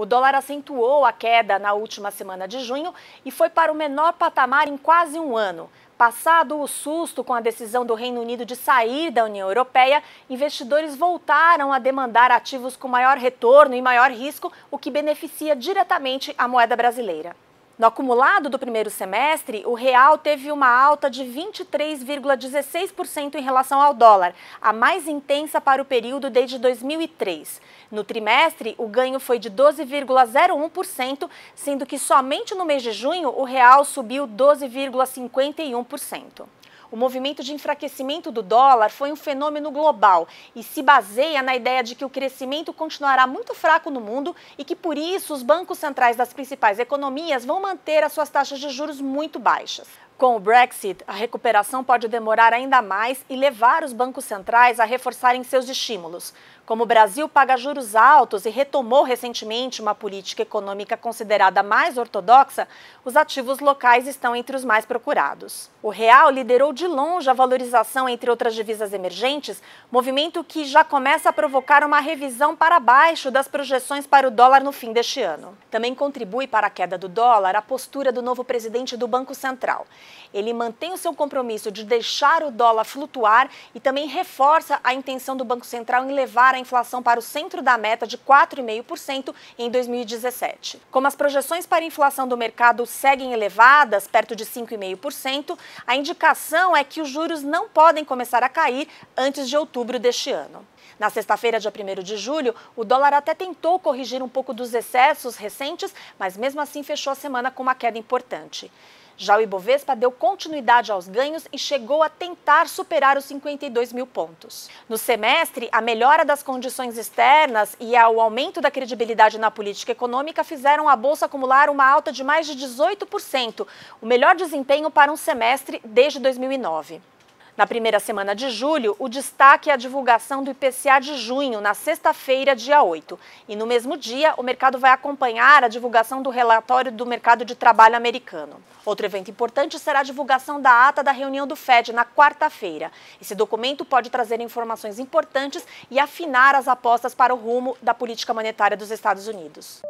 O dólar acentuou a queda na última semana de junho e foi para o menor patamar em quase um ano. Passado o susto com a decisão do Reino Unido de sair da União Europeia, investidores voltaram a demandar ativos com maior retorno e maior risco, o que beneficia diretamente a moeda brasileira. No acumulado do primeiro semestre, o real teve uma alta de 23,16% em relação ao dólar, a mais intensa para o período desde 2003. No trimestre, o ganho foi de 12,01%, sendo que somente no mês de junho o real subiu 12,51%. O movimento de enfraquecimento do dólar foi um fenômeno global e se baseia na ideia de que o crescimento continuará muito fraco no mundo e que, por isso, os bancos centrais das principais economias vão manter as suas taxas de juros muito baixas. Com o Brexit, a recuperação pode demorar ainda mais e levar os bancos centrais a reforçarem seus estímulos. Como o Brasil paga juros altos e retomou recentemente uma política econômica considerada mais ortodoxa, os ativos locais estão entre os mais procurados. O real liderou de longe a valorização entre outras divisas emergentes, movimento que já começa a provocar uma revisão para baixo das projeções para o dólar no fim deste ano. Também contribui para a queda do dólar a postura do novo presidente do Banco Central. Ele mantém o seu compromisso de deixar o dólar flutuar e também reforça a intenção do Banco Central em levar a inflação para o centro da meta de 4,5% em 2017. Como as projeções para a inflação do mercado seguem elevadas, perto de 5,5%, a indicação é que os juros não podem começar a cair antes de outubro deste ano. Na sexta-feira, dia 1 de julho, o dólar até tentou corrigir um pouco dos excessos recentes, mas mesmo assim fechou a semana com uma queda importante. Já o Ibovespa deu continuidade aos ganhos e chegou a tentar superar os 52 mil pontos. No semestre, a melhora das condições externas e o aumento da credibilidade na política econômica fizeram a bolsa acumular uma alta de mais de 18%, o melhor desempenho para um semestre desde 2009. Na primeira semana de julho, o destaque é a divulgação do IPCA de junho, na sexta-feira, dia 8. E no mesmo dia, o mercado vai acompanhar a divulgação do relatório do mercado de trabalho americano. Outro evento importante será a divulgação da ata da reunião do Fed na quarta-feira. Esse documento pode trazer informações importantes e afinar as apostas para o rumo da política monetária dos Estados Unidos.